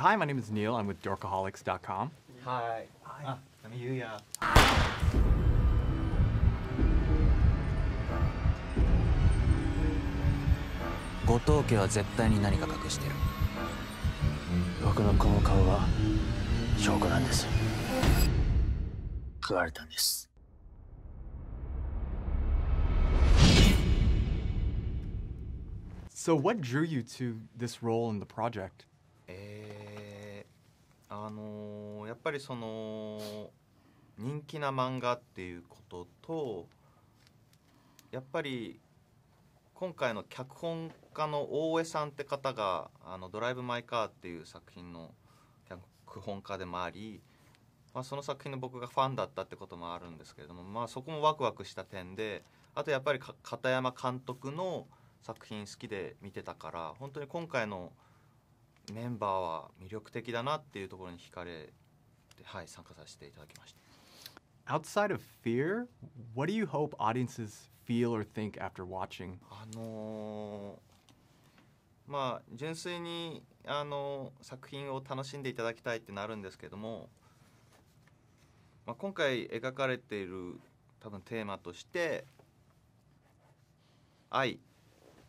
Hi, my name is Neil. I'm with Dorkaholics.com. Hi. Hi. Ah, I'm Yuya. So, what drew you to this role in the project? Eh, あのー、やっぱりその人気な漫画っていうこととやっぱり今回の脚本家の大江さんって方が「あのドライブ・マイ・カー」っていう作品の脚本家でもあり、まあ、その作品の僕がファンだったってこともあるんですけれども、まあ、そこもワクワクした点であとやっぱり片山監督の作品好きで見てたから本当に今回の「メンバーは魅力的だなっていうところに惹かれて、はい、参加させていただきました。Outside of fear, what do you hope audiences feel or think after watching? あのー、まあ純粋にあのー、作品を楽しんでいただきたいってなるんですけども、まあ、今回描かれている多分テーマとして愛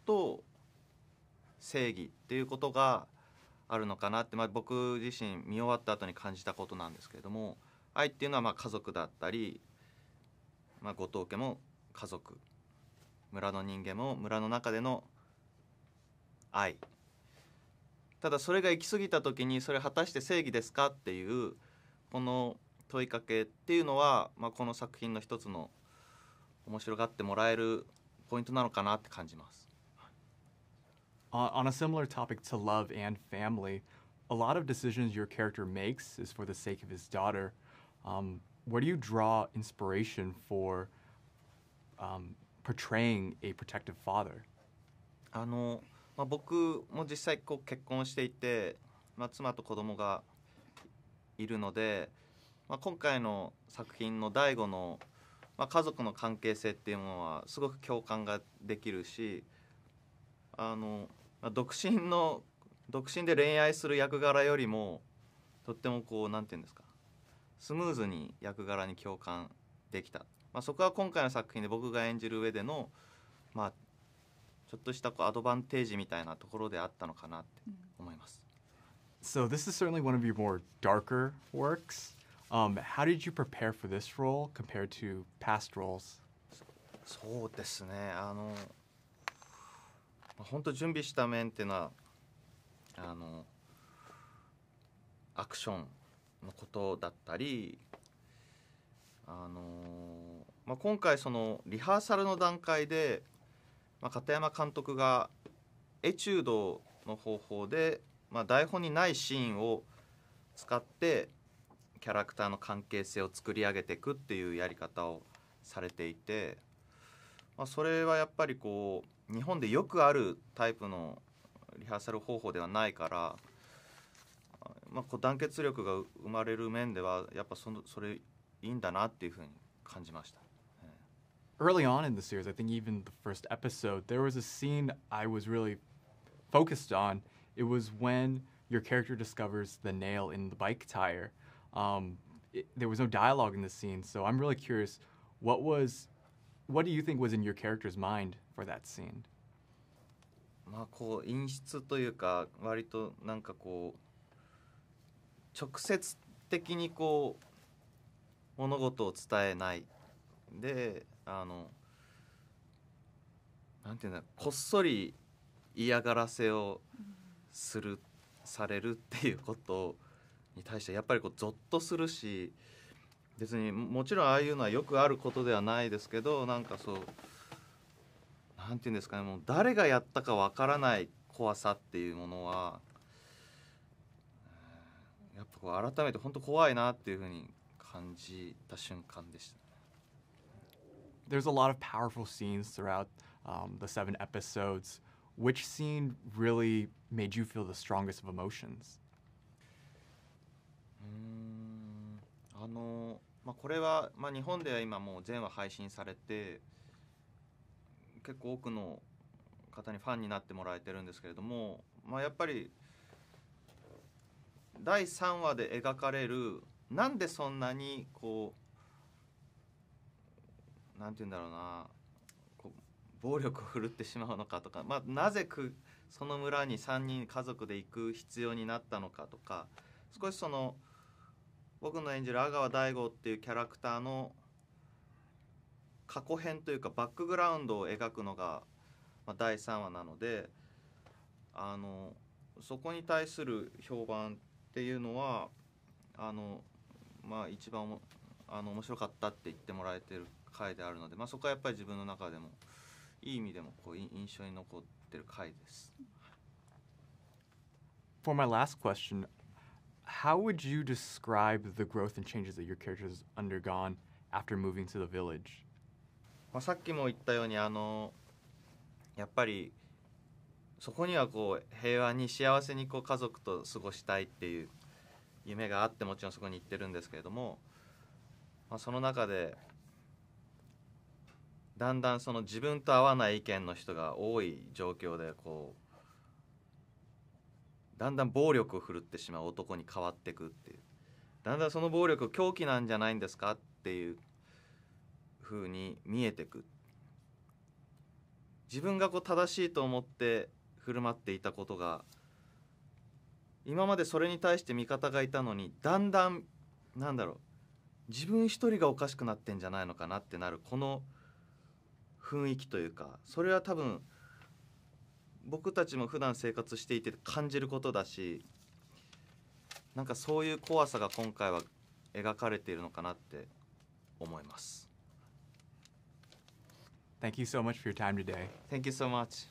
と正義っていうことがあるのかなって、まあ、僕自身見終わった後に感じたことなんですけれども愛っていうのはまあ家族だったり、まあ、後藤家も家族村の人間も村の中での愛ただそれが行き過ぎた時にそれ果たして正義ですかっていうこの問いかけっていうのは、まあ、この作品の一つの面白がってもらえるポイントなのかなって感じます。Uh, on a similar topic to love and family, a lot of decisions your character makes is for the sake of his daughter. Um, where do you draw inspiration for um, portraying a protective father? あの、まあ、僕も実際こう結婚していて、まあ、妻と子供がいるので、まあ、今回の作品の第五の、まあ、家族の関係性っていうものはすごく共感ができるしあのまあ、独身の独身で恋愛する役柄よりもとってもこうなんていうんですかスムーズに役柄に共感できた、まあ、そこは今回の作品で僕が演じる上での、まあ、ちょっとしたこうアドバンテージみたいなところであったのかなって思います。So this is certainly one of your more darker works. Um, how did you prepare for this role compared to past roles? そうですね。あの本当準備した面っていうのはあのアクションのことだったりあのまあ、今回そのリハーサルの段階で、まあ、片山監督がエチュードの方法で、まあ、台本にないシーンを使ってキャラクターの関係性を作り上げていくっていうやり方をされていて、まあ、それはやっぱりこう日本でよくあるタイプのリハーサル方法ではないから、まあ、こう団結力が生まれる面ではやっぱそのそれいいんだなっていうふうに感じました。Early on in the series, I think even the first episode, there was a scene I was really focused on. It was when your character discovers the nail in the bike tire. Um, it, there was no dialogue in t h e scene, so I'm really curious what was, what do you think was in your character's mind for that scene? まあこう演出というか割となんかこう直接的にこう物事を伝えないであのなんていうんだこっそり嫌がらせをする、されるっていうことに対してやっぱりこうゾッとするし別にもちろんああいうのはよくあることではないですけどなんかそう。なんていうんですかねもう誰がやったかわからない怖さっていうものはやっぱこう改めて本当怖いなっていうふうに感じた瞬間でした。There's a lot of powerful scenes throughout um, the seven episodes. Which scene really made you feel the strongest of emotions? うんあの、まあ、これは、まあ、日本では今もう全話配信されて、結構多くの方にファンになってもらえてるんですけれども、まあ、やっぱり第3話で描かれるなんでそんなにこうなんて言うんだろうなこう暴力を振るってしまうのかとか、まあ、なぜくその村に3人家族で行く必要になったのかとか少しその僕の演じる阿川大悟っていうキャラクターの過去編というかバックグラウンドを描くのが、まあ、第3話なのであのそこに対する評判っていうのはあの、まあ、一番あの面白かったって言ってもらえてる回であるので、まあ、そこはやっぱり自分の中でもいい意味でもこう印象に残ってる回です。For my last question, how would you describe the growth and changes that your character has undergone after moving to the village? まあ、さっきも言ったようにあのやっぱりそこにはこう平和に幸せにこう家族と過ごしたいっていう夢があってもちろんそこに行ってるんですけれども、まあ、その中でだんだんその自分と合わない意見の人が多い状況でこうだんだん暴力を振るってしまう男に変わっていくっていうだんだんその暴力狂気なんじゃないんですかっていう風に見えてく自分がこう正しいと思って振る舞っていたことが今までそれに対して味方がいたのにだんだんなんだろう自分一人がおかしくなってんじゃないのかなってなるこの雰囲気というかそれは多分僕たちも普段生活していて感じることだしなんかそういう怖さが今回は描かれているのかなって思います。Thank you so much for your time today. Thank you so much.